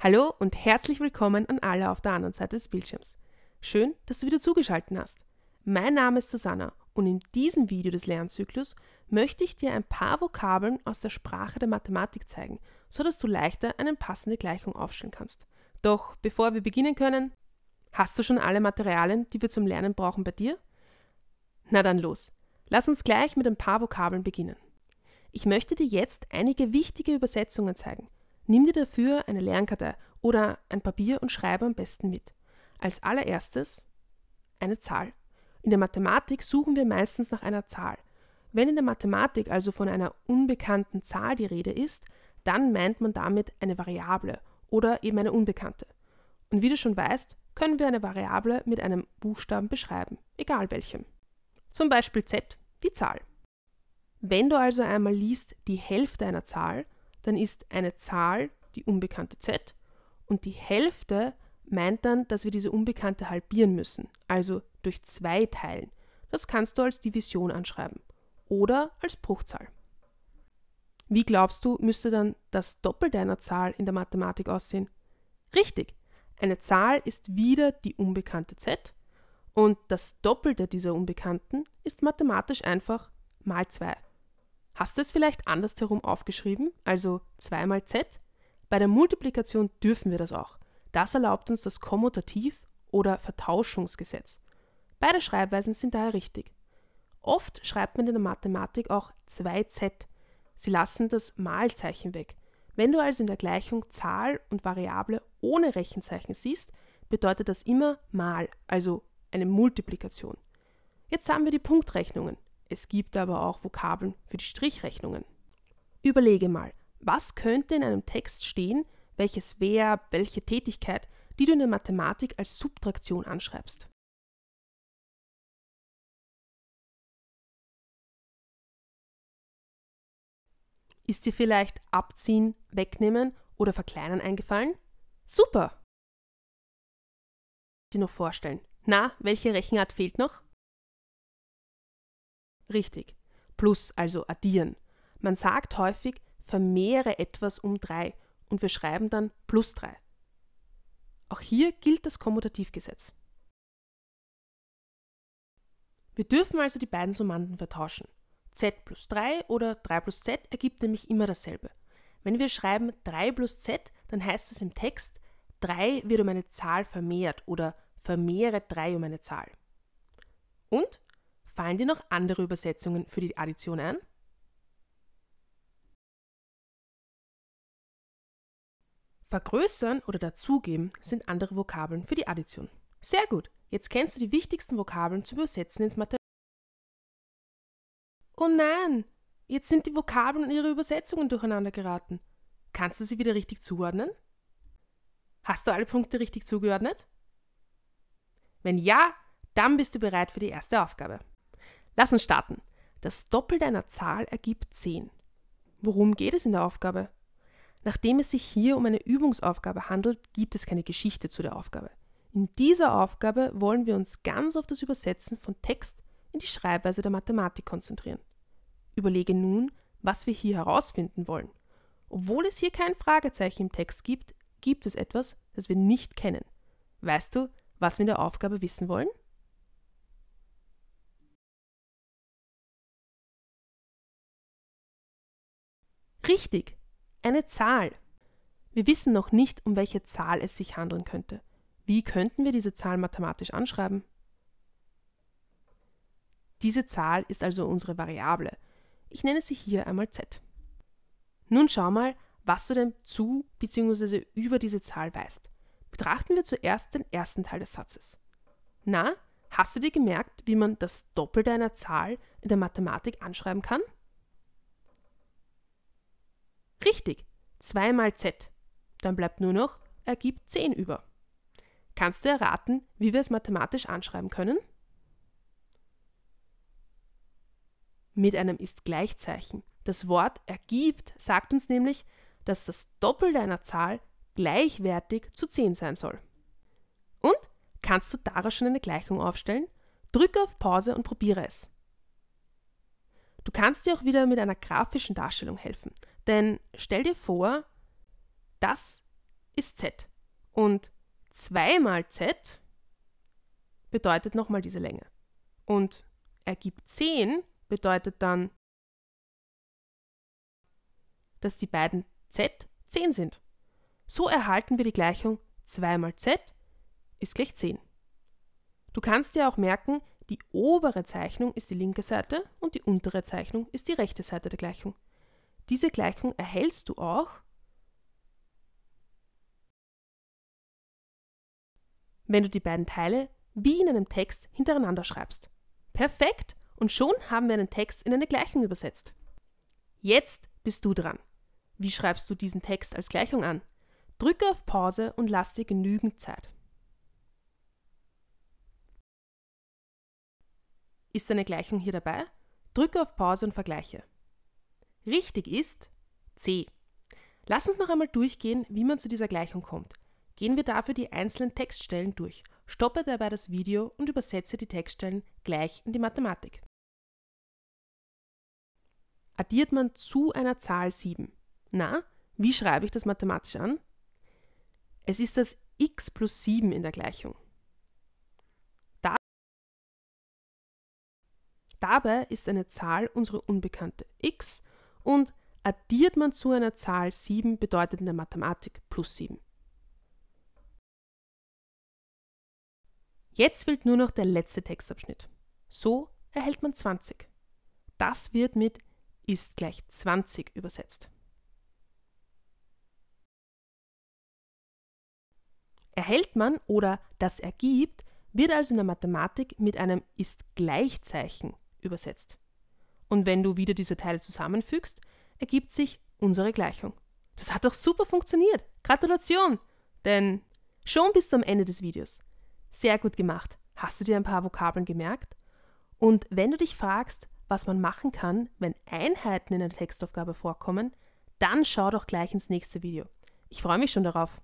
Hallo und herzlich willkommen an alle auf der anderen Seite des Bildschirms. Schön, dass du wieder zugeschaltet hast. Mein Name ist Susanna und in diesem Video des Lernzyklus möchte ich dir ein paar Vokabeln aus der Sprache der Mathematik zeigen, sodass du leichter eine passende Gleichung aufstellen kannst. Doch bevor wir beginnen können, hast du schon alle Materialien, die wir zum Lernen brauchen, bei dir? Na dann los, lass uns gleich mit ein paar Vokabeln beginnen. Ich möchte dir jetzt einige wichtige Übersetzungen zeigen – Nimm dir dafür eine Lernkarte oder ein Papier und schreibe am besten mit. Als allererstes eine Zahl. In der Mathematik suchen wir meistens nach einer Zahl. Wenn in der Mathematik also von einer unbekannten Zahl die Rede ist, dann meint man damit eine Variable oder eben eine unbekannte. Und wie du schon weißt, können wir eine Variable mit einem Buchstaben beschreiben, egal welchem. Zum Beispiel z, die Zahl. Wenn du also einmal liest die Hälfte einer Zahl, dann ist eine Zahl die unbekannte z und die Hälfte meint dann, dass wir diese Unbekannte halbieren müssen, also durch zwei teilen. Das kannst du als Division anschreiben oder als Bruchzahl. Wie glaubst du, müsste dann das Doppelte einer Zahl in der Mathematik aussehen? Richtig, eine Zahl ist wieder die unbekannte z und das Doppelte dieser Unbekannten ist mathematisch einfach mal 2. Hast du es vielleicht andersherum aufgeschrieben, also 2 mal z? Bei der Multiplikation dürfen wir das auch. Das erlaubt uns das Kommutativ- oder Vertauschungsgesetz. Beide Schreibweisen sind daher richtig. Oft schreibt man in der Mathematik auch 2z. Sie lassen das Malzeichen weg. Wenn du also in der Gleichung Zahl und Variable ohne Rechenzeichen siehst, bedeutet das immer mal, also eine Multiplikation. Jetzt haben wir die Punktrechnungen. Es gibt aber auch Vokabeln für die Strichrechnungen. Überlege mal, was könnte in einem Text stehen, welches Verb, welche Tätigkeit, die du in der Mathematik als Subtraktion anschreibst. Ist dir vielleicht abziehen, wegnehmen oder verkleinern eingefallen? Super! Dir noch vorstellen. Na, welche Rechenart fehlt noch? Richtig. Plus, also addieren. Man sagt häufig, vermehre etwas um 3 und wir schreiben dann plus 3. Auch hier gilt das Kommutativgesetz. Wir dürfen also die beiden Summanden vertauschen. z plus 3 oder 3 plus z ergibt nämlich immer dasselbe. Wenn wir schreiben 3 plus z, dann heißt es im Text, 3 wird um eine Zahl vermehrt oder vermehre 3 um eine Zahl. Und Fallen dir noch andere Übersetzungen für die Addition ein? Vergrößern oder dazugeben sind andere Vokabeln für die Addition. Sehr gut, jetzt kennst du die wichtigsten Vokabeln zu übersetzen ins Material. Oh nein, jetzt sind die Vokabeln und ihre Übersetzungen durcheinander geraten. Kannst du sie wieder richtig zuordnen? Hast du alle Punkte richtig zugeordnet? Wenn ja, dann bist du bereit für die erste Aufgabe. Lass uns starten. Das Doppelte einer Zahl ergibt 10. Worum geht es in der Aufgabe? Nachdem es sich hier um eine Übungsaufgabe handelt, gibt es keine Geschichte zu der Aufgabe. In dieser Aufgabe wollen wir uns ganz auf das Übersetzen von Text in die Schreibweise der Mathematik konzentrieren. Überlege nun, was wir hier herausfinden wollen. Obwohl es hier kein Fragezeichen im Text gibt, gibt es etwas, das wir nicht kennen. Weißt du, was wir in der Aufgabe wissen wollen? Richtig, eine Zahl. Wir wissen noch nicht, um welche Zahl es sich handeln könnte. Wie könnten wir diese Zahl mathematisch anschreiben? Diese Zahl ist also unsere Variable. Ich nenne sie hier einmal z. Nun schau mal, was du denn zu bzw. über diese Zahl weißt. Betrachten wir zuerst den ersten Teil des Satzes. Na, hast du dir gemerkt, wie man das Doppelte einer Zahl in der Mathematik anschreiben kann? Richtig, 2 mal z. Dann bleibt nur noch, ergibt 10 über. Kannst du erraten, wie wir es mathematisch anschreiben können? Mit einem Ist-Gleichzeichen. Das Wort ergibt sagt uns nämlich, dass das Doppelte einer Zahl gleichwertig zu 10 sein soll. Und kannst du daraus schon eine Gleichung aufstellen? Drücke auf Pause und probiere es. Du kannst dir auch wieder mit einer grafischen Darstellung helfen. Denn stell dir vor, das ist z. Und 2 mal z bedeutet nochmal diese Länge. Und ergibt 10 bedeutet dann, dass die beiden z 10 sind. So erhalten wir die Gleichung 2 mal z ist gleich 10. Du kannst dir auch merken, die obere Zeichnung ist die linke Seite und die untere Zeichnung ist die rechte Seite der Gleichung. Diese Gleichung erhältst du auch, wenn du die beiden Teile wie in einem Text hintereinander schreibst. Perfekt! Und schon haben wir einen Text in eine Gleichung übersetzt. Jetzt bist du dran. Wie schreibst du diesen Text als Gleichung an? Drücke auf Pause und lass dir genügend Zeit. Ist eine Gleichung hier dabei? Drücke auf Pause und vergleiche. Richtig ist C. Lass uns noch einmal durchgehen, wie man zu dieser Gleichung kommt. Gehen wir dafür die einzelnen Textstellen durch. Stoppe dabei das Video und übersetze die Textstellen gleich in die Mathematik. Addiert man zu einer Zahl 7. Na, wie schreibe ich das mathematisch an? Es ist das x plus 7 in der Gleichung. Da Dabei ist eine Zahl unsere Unbekannte x und addiert man zu einer Zahl 7, bedeutet in der Mathematik plus 7. Jetzt fehlt nur noch der letzte Textabschnitt. So erhält man 20. Das wird mit ist gleich 20 übersetzt. Erhält man oder das ergibt, wird also in der Mathematik mit einem ist gleich Zeichen übersetzt. Und wenn du wieder diese Teile zusammenfügst, ergibt sich unsere Gleichung. Das hat doch super funktioniert. Gratulation! Denn schon bist du am Ende des Videos. Sehr gut gemacht. Hast du dir ein paar Vokabeln gemerkt? Und wenn du dich fragst, was man machen kann, wenn Einheiten in einer Textaufgabe vorkommen, dann schau doch gleich ins nächste Video. Ich freue mich schon darauf.